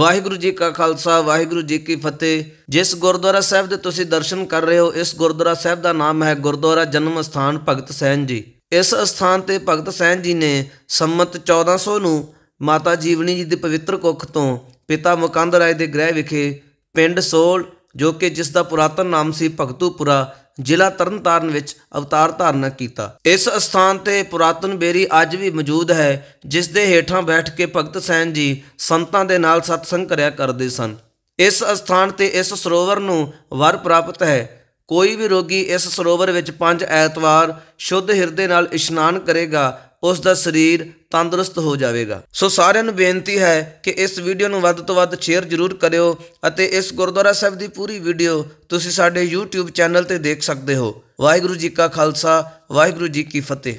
ਵਾਹਿਗੁਰੂ ਜੀ ਕਾ ਖਾਲਸਾ ਵਾਹਿਗੁਰੂ ਜੀ ਕੀ ਫਤਿਹ ਜਿਸ ਗੁਰਦੁਆਰਾ ਸਾਹਿਬ ਦੇ ਤੁਸੀਂ ਦਰਸ਼ਨ ਕਰ ਰਹੇ ਹੋ ਇਸ ਗੁਰਦੁਆਰਾ ਸਾਹਿਬ ਦਾ ਨਾਮ ਹੈ ਗੁਰਦੁਆਰਾ ਜਨਮ ਸਥਾਨ ਭਗਤ ਸੈਨ ਜੀ ਇਸ ਸਥਾਨ ਤੇ ਭਗਤ ਸੈਨ ਜੀ ਨੇ ਸੰਮਤ 1400 ਨੂੰ ਮਾਤਾ ਜੀਵਨੀ ਜੀ ਦੇ ਪਵਿੱਤਰ ਕੁੱਖ ਤੋਂ ਪਿਤਾ ਮੁਕੰਦ ਰਾਏ ਦੇ ਗ੍ਰਹਿ ਵਿਖੇ ਪਿੰਡ ਸੋਲ ਜੋ ਕਿ ਜਿਸ ਦਾ ਪੁਰਾਤਨ ਨਾਮ ਸੀ ਭਗਤੂਪੁਰਾ ਜ਼ਿਲ੍ਹਾ ਤਰਨਤਾਰਨ ਵਿੱਚ ਅਵਤਾਰ ਧਾਰਨ ਕੀਤਾ ਇਸ ਸਥਾਨ ਤੇ ਪੁਰਾਤਨ ਬੇਰੀ ਅੱਜ ਵੀ ਮੌਜੂਦ ਹੈ ਜਿਸ ਦੇ ਹੇਠਾਂ ਬੈਠ ਕੇ ਭਗਤ ਸੈਨ ਜੀ ਸੰਤਾਂ ਦੇ ਨਾਲ ਸਤਸੰਗ ਕਰਿਆ ਕਰਦੇ ਸਨ ਇਸ ਸਥਾਨ ਤੇ ਇਸ ਸਰੋਵਰ ਨੂੰ ਵਰ ਪ੍ਰਾਪਤ ਹੈ ਕੋਈ ਵੀ ਰੋਗੀ ਇਸ ਸਰੋਵਰ ਵਿੱਚ ਪੰਜ ਐਤਵਾਰ ਸ਼ੁੱਧ ਹਿਰਦੇ ਨਾਲ ਇਸ਼ਨਾਨ ਕਰੇਗਾ ਉਸ ਦਾ ਸਰੀਰ ਤੰਦਰੁਸਤ ਹੋ ਜਾਵੇਗਾ ਸੋ ਸਾਰਿਆਂ ਨੂੰ ਬੇਨਤੀ ਹੈ ਕਿ ਇਸ ਵੀਡੀਓ ਨੂੰ ਵੱਧ ਤੋਂ ਵੱਧ ਸ਼ੇਅਰ ਜ਼ਰੂਰ ਕਰਿਓ ਅਤੇ ਇਸ ਗੁਰਦੁਆਰਾ ਸਾਹਿਬ ਦੀ ਪੂਰੀ ਵੀਡੀਓ ਤੁਸੀਂ ਸਾਡੇ YouTube ਚੈਨਲ ਤੇ ਦੇਖ ਸਕਦੇ ਹੋ ਵਾਹਿਗੁਰੂ ਜੀ ਕਾ ਖਾਲਸਾ ਵਾਹਿਗੁਰੂ ਜੀ ਕੀ ਫਤਿਹ